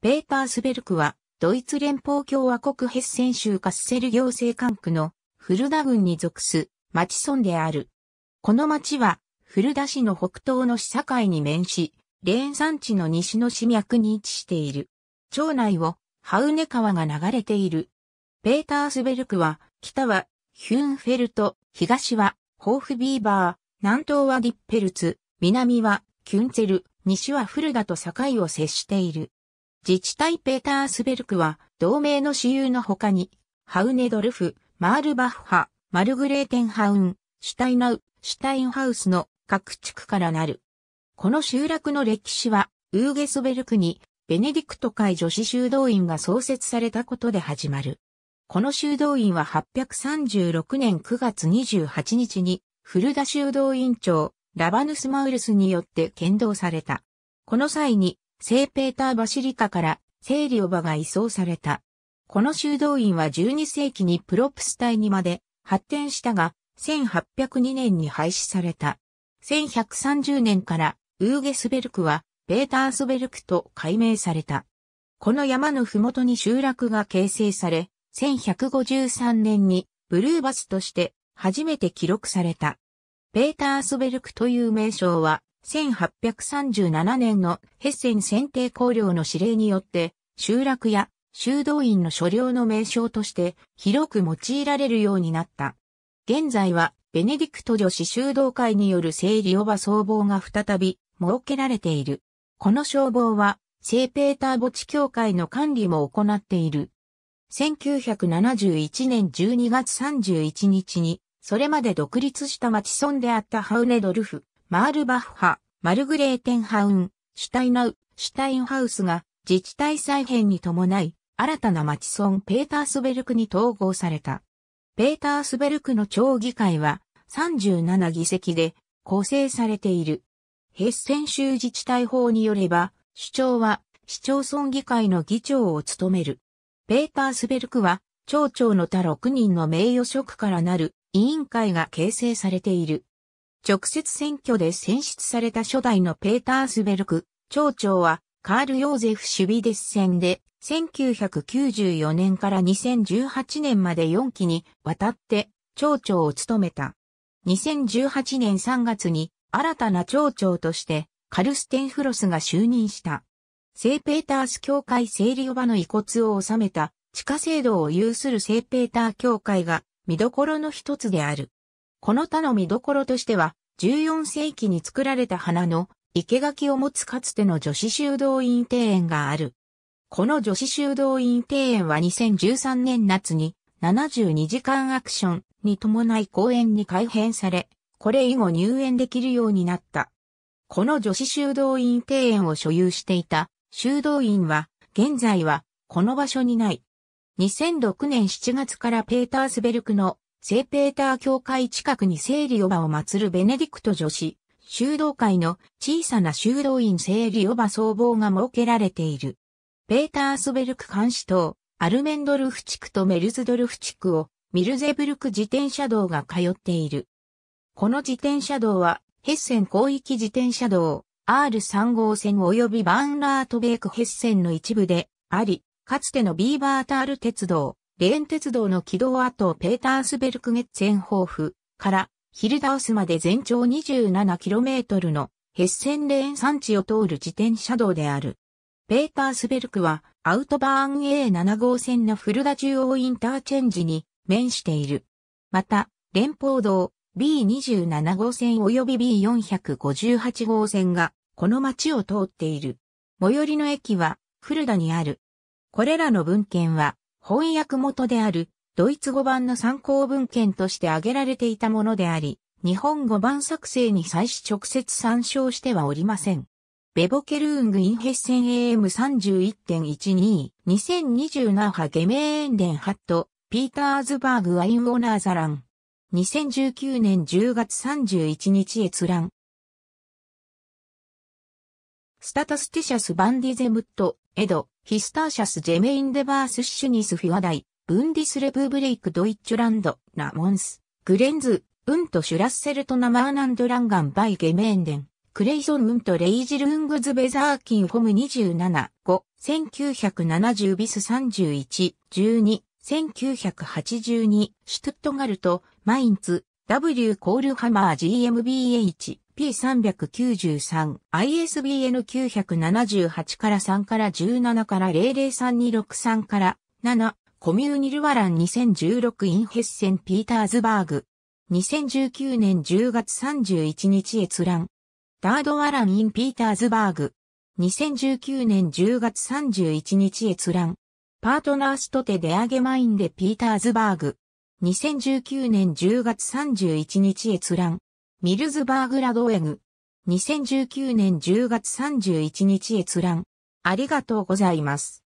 ペータースベルクは、ドイツ連邦共和国ヘッセン州カッセル行政管区のフルダ郡に属す町村である。この町は、フルダ市の北東の市境に面し、レーン山地の西の市脈に位置している。町内をハウネ川が流れている。ペータースベルクは、北はヒューンフェルト、東はホーフビーバー、南東はディッペルツ、南はキュンツェル、西はフルダと境を接している。自治体ペータースベルクは、同盟の私有の他に、ハウネドルフ、マールバッハ、マルグレーテンハウン、シュタイナウ、シュタインハウスの各地区からなる。この集落の歴史は、ウーゲスベルクに、ベネディクト会女子修道院が創設されたことで始まる。この修道院は836年9月28日に、古田修道院長、ラバヌス・マウルスによって剣道された。この際に、聖ペーターバシリカから聖リオバが移送された。この修道院は12世紀にプロプス隊にまで発展したが、1802年に廃止された。1130年からウーゲスベルクはペータースベルクと改名された。この山のふもとに集落が形成され、1153年にブルーバスとして初めて記録された。ペータースベルクという名称は1837年のヘッセン選定公領の指令によって、集落や修道院の所領の名称として広く用いられるようになった。現在は、ベネディクト女子修道会による整理おば総防が再び設けられている。この消防は、聖ペーター墓地協会の管理も行っている。1971年12月31日に、それまで独立した町村であったハウネドルフ、マールバッハ、マルグレーテンハウン、シュタイナウ、シュタインハウスが自治体再編に伴い、新たな町村ペータースベルクに統合された。ペータースベルクの町議会は37議席で構成されている。ヘッセン州自治体法によれば、首長は市町村議会の議長を務める。ペータースベルクは、町長の他6人の名誉職からなる委員会が形成されている。直接選挙で選出された初代のペータースベルク、町長は、カール・ヨーゼフ・シュビデス戦で、1994年から2018年まで4期にわたって町長を務めた。2018年3月に新たな町長としてカルステンフロスが就任した。聖ペータース教会整リオバの遺骨を収めた地下制度を有する聖ペーター教会が見どころの一つである。この他の見どころとしては、14世紀に作られた花の生垣を持つかつての女子修道院庭園がある。この女子修道院庭園は2013年夏に72時間アクションに伴い公園に改編され、これ以後入園できるようになった。この女子修道院庭園を所有していた修道院は、現在はこの場所にない。2006年7月からペータースベルクの聖ペーター教会近くに聖リオバを祀るベネディクト女子、修道会の小さな修道院聖リオバ総合が設けられている。ペータースベルク監視塔、アルメンドルフ地区とメルズドルフ地区をミルゼブルク自転車道が通っている。この自転車道は、ヘッセン広域自転車道、R3 号線及びバーンラートベークヘッセンの一部であり、かつてのビーバータール鉄道、レーン鉄道の軌道跡ペータースベルクゲッツェンホーフからヒルダウスまで全長 27km のヘッセンレーン山地を通る自転車道である。ペータースベルクはアウトバーン A7 号線のフルダ中央インターチェンジに面している。また、連邦道 B27 号線及び B458 号線がこの町を通っている。最寄りの駅はフルダにある。これらの文献は翻訳元であるドイツ語版の参考文献として挙げられていたものであり、日本語版作成に際し直接参照してはおりません。ベボケルーングインヘッセン AM31.12、2020ナハゲメーンデンハット、ピーターズバーグアインオーナーザラン。2019年10月31日閲覧。スタタスティシャスバンディゼムット、エド。ヒスターシャス・ジェメイン・デバース・シュニス・フィワダイ、ブンディス・レブーブレイク・ドイッチュランド、ナモンス、グレンズ、ウント・シュラッセルト・ナマーナンド・ランガン・バイ・ゲメーンデン、クレイソン・ウント・レイジル・ウングズ・ベザーキン・ホム27、5、1970ビス31、12、1982、シュトゥットガルト、マインツ、W コールハマー GmbH、P393、ISBN 978から3から17から003263から7、コミューニルワラン2016インヘッセン・ピーターズバーグ。2019年10月31日閲覧。ダードワラン・イン・ピーターズバーグ。2019年10月31日閲覧。パートナーストテデアゲマインでピーターズバーグ。2019年10月31日閲覧。ミルズバーグラドエグ。2019年10月31日閲覧。ありがとうございます。